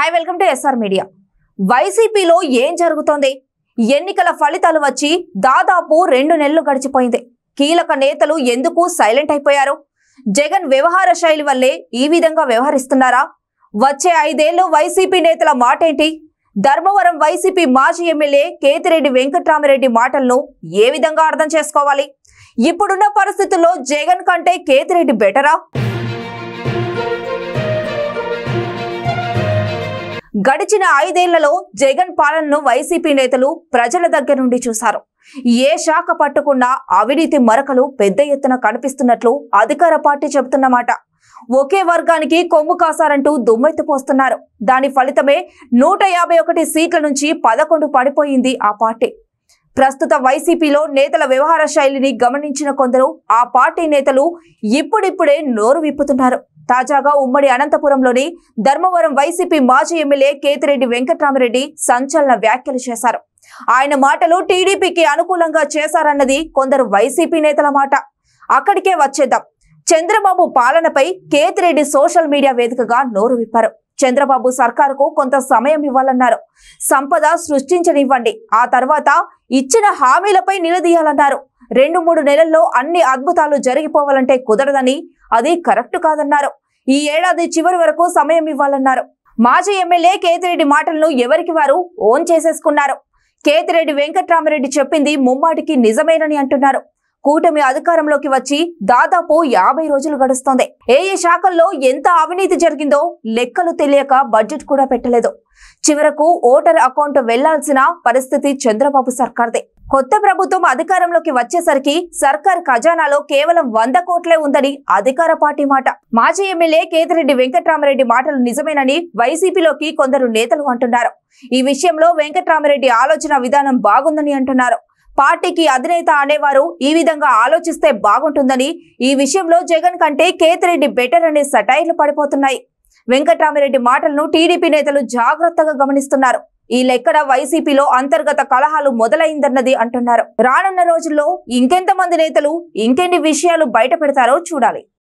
hi welcome to SR media వైసీపీలో ఏం జరుగుతోంది ఎన్నికల ఫలితాలు వచ్చి దాదాపు రెండు నెలలు గడిచిపోయింది కీలక నేతలు ఎందుకు సైలెంట్ అయిపోయారు జగన్ వ్యవహార శైలి వల్లే ఈ విధంగా వ్యవహరిస్తున్నారా వచ్చే ఐదేళ్లు వైసీపీ నేతల మాటేంటి ధర్మవరం వైసీపీ మాజీ ఎమ్మెల్యే కేతిరెడ్డి వెంకట్రామరెడ్డి మాటలను ఏ విధంగా అర్థం చేసుకోవాలి ఇప్పుడున్న పరిస్థితుల్లో జగన్ కంటే కేతిరెడ్డి బెటరా గడిచిన ఐదేళ్లలో జగన్ పాలనను వైసీపీ నేతలు ప్రజల దగ్గర నుండి చూశారు ఏ శాఖ పట్టుకున్నా అవినీతి మరకలు పెద్ద ఎత్తున కనిపిస్తున్నట్లు అధికార పార్టీ చెబుతున్నమాట ఒకే వర్గానికి కొమ్ము కాసారంటూ దుమ్మెత్తిపోస్తున్నారు దాని ఫలితమే నూట యాభై ఒకటి సీట్ల నుంచి పదకొండు పడిపోయింది ఆ పార్టీ ప్రస్తుత వైసీపీలో నేతల వ్యవహార శైలిని గమనించిన కొందరు ఆ పార్టీ నేతలు ఇప్పుడిప్పుడే నోరు విప్పుతున్నారు తాజాగా ఉమ్మడి అనంతపురంలోని ధర్మవరం వైసీపీ మాజీ ఎమ్మెల్యే కేతిరెడ్డి వెంకటరామరెడ్డి సంచలన వ్యాఖ్యలు చేశారు ఆయన మాటలు టీడీపీకి అనుకూలంగా చేశారన్నది కొందరు వైసీపీ నేతల మాట అక్కడికే వచ్చేద్దాం చంద్రబాబు పాలనపై కేతిరెడ్డి సోషల్ మీడియా వేదికగా నోరు విప్పారు చంద్రబాబు సర్కారుకు కొంత సమయం ఇవ్వాలన్నారు సంపద సృష్టించనివ్వండి ఆ తర్వాత ఇచ్చిన హామీలపై నిలదీయాలన్నారు రెండు మూడు నెలల్లో అన్ని అద్భుతాలు జరిగిపోవాలంటే కుదరదని అది కరెక్ట్ కాదన్నారు ఈ ఏడాది చివరి వరకు సమయం ఇవ్వాలన్నారు మాజీ ఎమ్మెల్యే కేతిరెడ్డి మాటలను ఎవరికి వారు ఓన్ చేసేసుకున్నారు కేతిరెడ్డి వెంకట్రామరెడ్డి చెప్పింది ముమ్మాటికి నిజమేనని అంటున్నారు కూటమి అధికారంలోకి వచ్చి దాదాపు యాభై రోజులు గడుస్తోంది ఏ ఏ శాఖల్లో ఎంత అవినీతి జరిగిందో లెక్కలు తెలియక బడ్జెట్ కూడా పెట్టలేదు చివరకు ఓటర్ అకౌంట్ వెళ్లాల్సిన పరిస్థితి చంద్రబాబు సర్కార్దే కొత్త ప్రభుత్వం అధికారంలోకి వచ్చేసరికి సర్కార్ ఖజానాలో కేవలం వంద కోట్లే ఉందని అధికార పార్టీ మాట మాజీ ఎమ్మెల్యే కేతిరెడ్డి వెంకట్రామరెడ్డి మాటలు నిజమేనని వైసీపీలోకి కొందరు నేతలు అంటున్నారు ఈ విషయంలో వెంకట్రామరెడ్డి ఆలోచన విధానం బాగుందని అంటున్నారు పార్టీకి అధినేత అనేవారు ఈ విధంగా ఆలోచిస్తే బాగుంటుందని ఈ విషయంలో జగన్ కంటే కేతిరెడ్డి బెటర్ అనే సటైర్లు పడిపోతున్నాయి వెంకట్రామరెడ్డి మాటలను టీడీపీ నేతలు జాగ్రత్తగా గమనిస్తున్నారు ఈ లెక్కన వైసీపీలో అంతర్గత కలహాలు మొదలైందన్నది అంటున్నారు రానున్న రోజుల్లో ఇంకెంత మంది నేతలు ఇంకెన్ని విషయాలు బయట పెడతారో చూడాలి